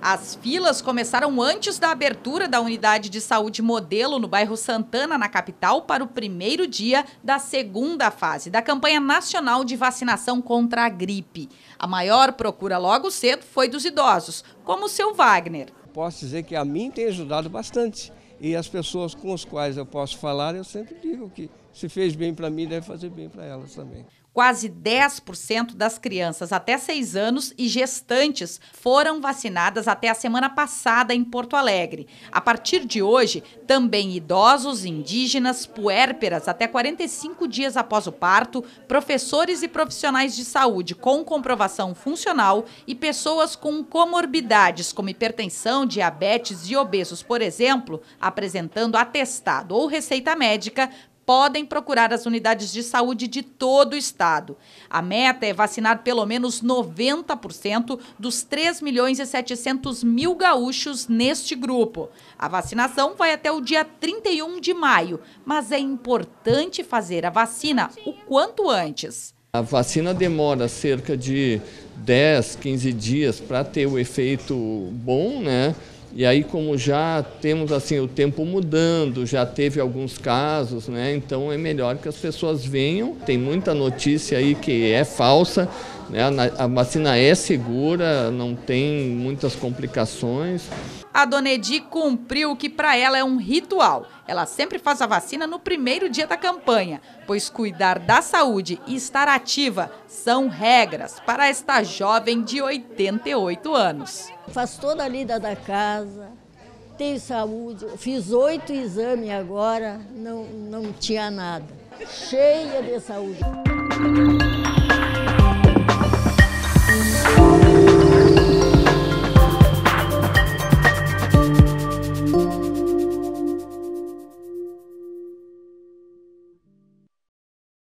As filas começaram antes da abertura da unidade de saúde modelo no bairro Santana, na capital, para o primeiro dia da segunda fase da campanha nacional de vacinação contra a gripe. A maior procura logo cedo foi dos idosos, como o seu Wagner posso dizer que a mim tem ajudado bastante. E as pessoas com as quais eu posso falar, eu sempre digo que se fez bem para mim, deve fazer bem para elas também. Quase 10% das crianças até 6 anos e gestantes foram vacinadas até a semana passada em Porto Alegre. A partir de hoje, também idosos, indígenas, puérperas até 45 dias após o parto, professores e profissionais de saúde com comprovação funcional e pessoas com comorbidades como hipertensão, diabetes e obesos, por exemplo, apresentando atestado ou receita médica, podem procurar as unidades de saúde de todo o estado. A meta é vacinar pelo menos 90% dos 3 milhões e 700 mil gaúchos neste grupo. A vacinação vai até o dia 31 de maio, mas é importante fazer a vacina o quanto antes. A vacina demora cerca de 10, 15 dias para ter o efeito bom, né? E aí, como já temos assim o tempo mudando, já teve alguns casos, né? Então é melhor que as pessoas venham. Tem muita notícia aí que é falsa. Né? A vacina é segura, não tem muitas complicações. A Dona Edi cumpriu o que para ela é um ritual. Ela sempre faz a vacina no primeiro dia da campanha, pois cuidar da saúde e estar ativa são regras para esta jovem de 88 anos. Faz toda a lida da casa, tenho saúde, fiz oito exames agora, não, não tinha nada. Cheia de saúde.